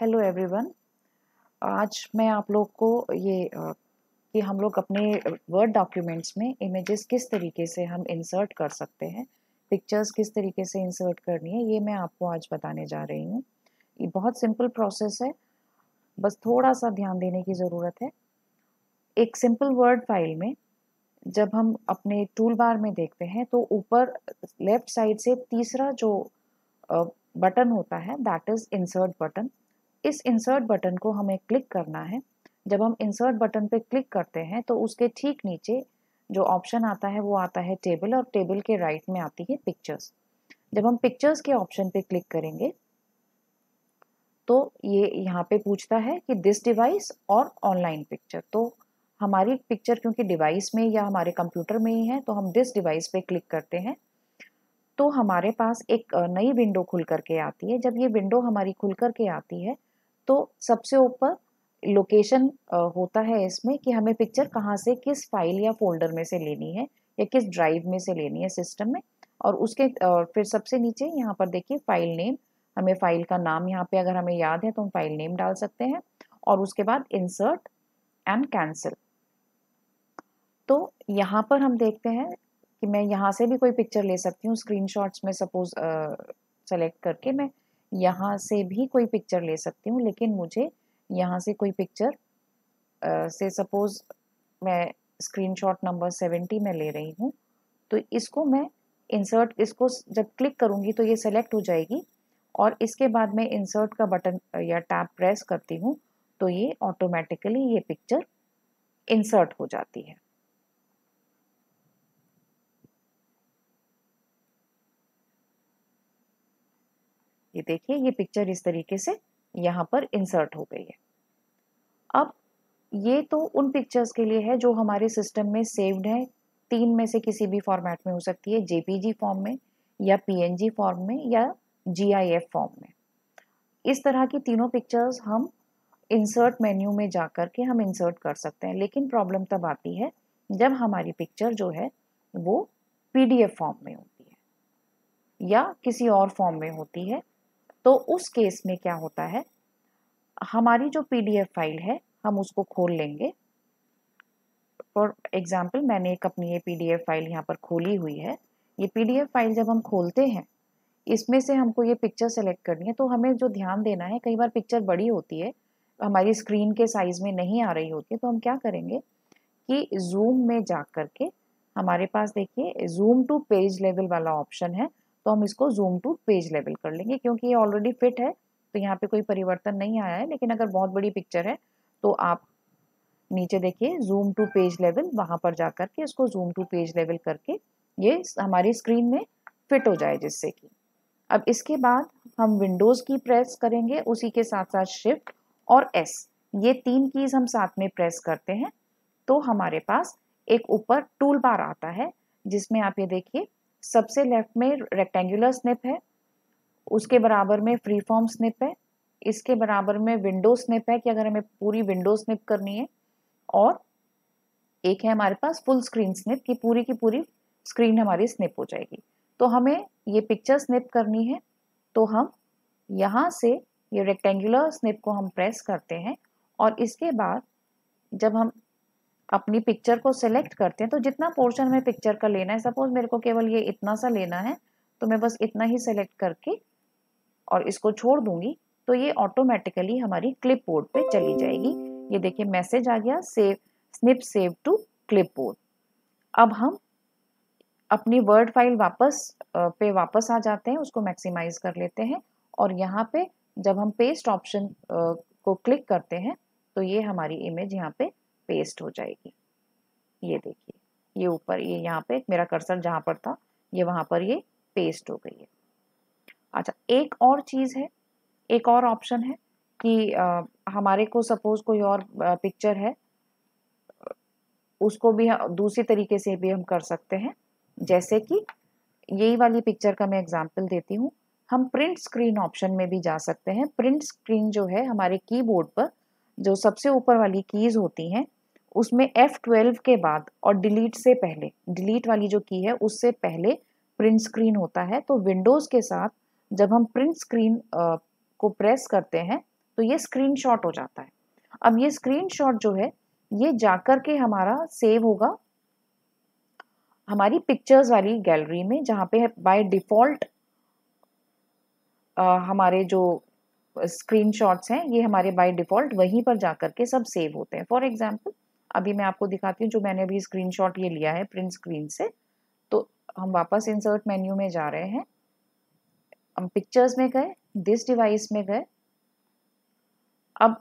hello everyone आज मैं आप लोग को ये कि हम लोग अपने वर्ड डॉक्यूमेंट्स में इमेजेस किस तरीके से हम इंसर्ट कर सकते हैं पिक्चर्स किस तरीके से इंसर्ट करनी है ये मैं आपको आज बताने जा रही हूँ ये बहुत सिंपल प्रोसेस है बस थोड़ा सा ध्यान देने की ज़रूरत है एक सिंपल वर्ड फाइल में जब हम अपने टूल बार में देखते हैं तो ऊपर लेफ्ट साइड से तीसरा जो बटन होता है दैट इज़ इंसर्ट बटन इस इंसर्ट बटन को हमें क्लिक करना है जब हम इंसर्ट बटन पे क्लिक करते हैं तो उसके ठीक नीचे जो ऑप्शन आता है वो आता है टेबल और टेबल के राइट में आती है पिक्चर्स जब हम पिक्चर्स के ऑप्शन पे क्लिक करेंगे तो ये यहाँ पे पूछता है कि दिस डिवाइस और ऑनलाइन पिक्चर तो हमारी पिक्चर क्योंकि डिवाइस में या हमारे कंप्यूटर में ही है तो हम दिस डिवाइस पे क्लिक करते हैं तो हमारे पास एक नई विंडो खुल करके आती है जब ये विंडो हमारी खुल करके आती है तो सबसे ऊपर लोकेशन होता है इसमें कि हमें पिक्चर कहाँ से किस फाइल या फोल्डर में से लेनी है या किस ड्राइव में से लेनी है सिस्टम में और उसके और फिर सबसे नीचे यहाँ पर देखिए फाइल नेम हमें फाइल का नाम यहाँ पे अगर हमें याद है तो हम फाइल नेम डाल सकते हैं और उसके बाद इंसर्ट एंड कैंसिल तो यहाँ पर हम देखते हैं कि मैं यहाँ से भी कोई पिक्चर ले सकती हूँ स्क्रीनशॉट्स में सपोज सेलेक्ट करके मैं यहाँ से भी कोई पिक्चर ले सकती हूँ लेकिन मुझे यहाँ से कोई पिक्चर से सपोज़ मैं स्क्रीनशॉट नंबर सेवेंटी में ले रही हूँ तो इसको मैं इंसर्ट इसको जब क्लिक करूँगी तो ये सेलेक्ट हो जाएगी और इसके बाद मैं इंसर्ट का बटन या टैब प्रेस करती हूँ तो ये ऑटोमेटिकली ये पिक्चर इंसर्ट हो जाती है ये देखिए ये पिक्चर इस तरीके से यहाँ पर इंसर्ट हो गई है अब ये तो उन पिक्चर्स के लिए है जो हमारे सिस्टम में सेव्ड है तीन में से किसी भी फॉर्मेट में हो सकती है जेपीजी फॉर्म में या पीएनजी फॉर्म में या जीआईएफ फॉर्म में इस तरह की तीनों पिक्चर्स हम इंसर्ट मेन्यू में जा कर के हम इंसर्ट कर सकते हैं लेकिन प्रॉब्लम तब आती है जब हमारी पिक्चर जो है वो पीडीएफ फॉर्म में होती है या किसी और फॉर्म में होती है तो उस केस में क्या होता है हमारी जो पीडीएफ फाइल है हम उसको खोल लेंगे फॉर एग्जाम्पल मैंने एक अपनी ये पीडीएफ फाइल यहाँ पर खोली हुई है ये पीडीएफ फाइल जब हम खोलते हैं इसमें से हमको ये पिक्चर सेलेक्ट करनी है तो हमें जो ध्यान देना है कई बार पिक्चर बड़ी होती है हमारी स्क्रीन के साइज़ में नहीं आ रही होती है तो हम क्या करेंगे कि जूम में जा करके हमारे पास देखिए जूम टू पेज लेवल वाला ऑप्शन है तो हम इसको जूम टू पेज लेवल कर लेंगे क्योंकि ये ऑलरेडी फिट है तो यहाँ पे कोई परिवर्तन नहीं आया है लेकिन अगर बहुत बड़ी पिक्चर है तो आप नीचे देखिए जूम टू पेज लेवल वहाँ पर जा करके इसको जूम टू पेज लेवल करके ये हमारी स्क्रीन में फिट हो जाए जिससे कि अब इसके बाद हम विंडोज़ की प्रेस करेंगे उसी के साथ साथ शिफ्ट और एस ये तीन कीज़ हम साथ में प्रेस करते हैं तो हमारे पास एक ऊपर टूल बार आता है जिसमें आप ये देखिए सबसे लेफ्ट में रेक्टेंगुलर स्निप है उसके बराबर में फ्री फॉर्म स्निप है इसके बराबर में विंडो स्निप है कि अगर हमें पूरी विंडो स्निप करनी है और एक है हमारे पास फुल स्क्रीन स्निप कि पूरी की पूरी स्क्रीन हमारी स्निप हो जाएगी तो हमें ये पिक्चर स्निप करनी है तो हम यहाँ से ये रेक्टेंगुलर स्निप को हम प्रेस करते हैं और इसके बाद जब हम अपनी पिक्चर को सिलेक्ट करते हैं तो जितना पोर्शन हमें पिक्चर का लेना है सपोज मेरे को केवल ये इतना सा लेना है तो मैं बस इतना ही सिलेक्ट करके और इसको छोड़ दूंगी तो ये ऑटोमेटिकली हमारी क्लिप बोर्ड पर चली जाएगी ये देखिए मैसेज आ गया save snip save to clipboard अब हम अपनी वर्ड फाइल वापस पे वापस आ जाते हैं उसको मैक्सिमाइज कर लेते हैं और यहाँ पे जब हम पेस्ट ऑप्शन को क्लिक करते हैं तो ये हमारी इमेज यहाँ पे पेस्ट हो जाएगी ये देखिए ये ऊपर ये यहाँ पे मेरा कर्सर जहाँ पर था ये वहाँ पर ये पेस्ट हो गई है अच्छा एक और चीज़ है एक और ऑप्शन है कि आ, हमारे को सपोज कोई और पिक्चर है उसको भी दूसरी तरीके से भी हम कर सकते हैं जैसे कि यही वाली पिक्चर का मैं एग्जांपल देती हूँ हम प्रिंट स्क्रीन ऑप्शन में भी जा सकते हैं प्रिंट स्क्रीन जो है हमारे कीबोर्ड पर जो सबसे ऊपर वाली कीज़ होती हैं उसमें F12 के बाद और डिलीट से पहले डिलीट वाली जो की है उससे पहले प्रिंट स्क्रीन होता है तो विंडोज़ के साथ जब हम प्रिंट स्क्रीन को प्रेस करते हैं तो ये स्क्रीन हो जाता है अब ये स्क्रीन जो है ये जाकर के हमारा सेव होगा हमारी पिक्चर्स वाली गैलरी में जहाँ पे बाय डिफ़ॉल्ट हमारे जो स्क्रीनशॉट्स हैं ये हमारे बाय डिफ़ॉल्ट वहीं पर जाकर के सब सेव होते हैं फॉर एग्जांपल अभी मैं आपको दिखाती हूँ जो मैंने अभी शॉट ये लिया है प्रिंट स्क्रीन से तो हम वापस इंसर्ट मेन्यू में जा रहे हैं हम पिक्चर्स में गए दिस डिवाइस में गए अब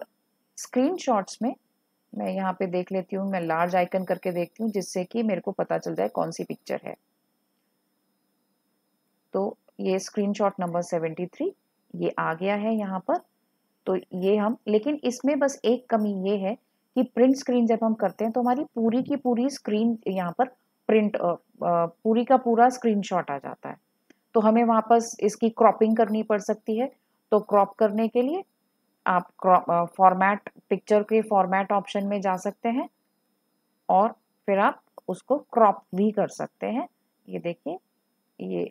स्क्रीनशॉट्स में मैं यहाँ पे देख लेती हूँ मैं लार्ज आइकन करके देखती हूँ जिससे कि मेरे को पता चल जाए कौन सी पिक्चर है तो ये स्क्रीनशॉट नंबर सेवेंटी थ्री ये आ गया है यहाँ पर तो ये हम लेकिन इसमें बस एक कमी ये है कि प्रिंट स्क्रीन जब हम करते हैं तो हमारी पूरी की पूरी स्क्रीन यहाँ पर प्रिंट पूरी का पूरा स्क्रीनशॉट आ जाता है तो हमें वापस इसकी क्रॉपिंग करनी पड़ सकती है तो क्रॉप करने के लिए आप फॉर्मेट पिक्चर के फॉर्मेट ऑप्शन में जा सकते हैं और फिर आप उसको क्रॉप भी कर सकते हैं ये देखिए ये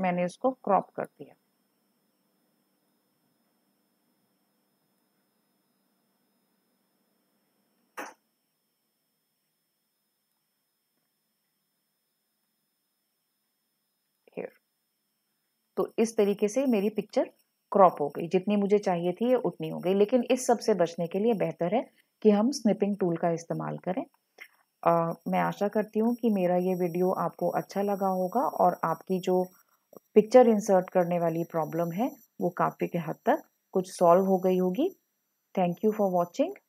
मैंने उसको क्रॉप कर दिया तो इस तरीके से मेरी पिक्चर क्रॉप हो गई जितनी मुझे चाहिए थी ये उतनी हो गई लेकिन इस सब से बचने के लिए बेहतर है कि हम स्निपिंग टूल का इस्तेमाल करें आ, मैं आशा करती हूँ कि मेरा ये वीडियो आपको अच्छा लगा होगा और आपकी जो पिक्चर इंसर्ट करने वाली प्रॉब्लम है वो काफ़ी के हद तक कुछ सॉल्व हो गई होगी थैंक यू फॉर वॉचिंग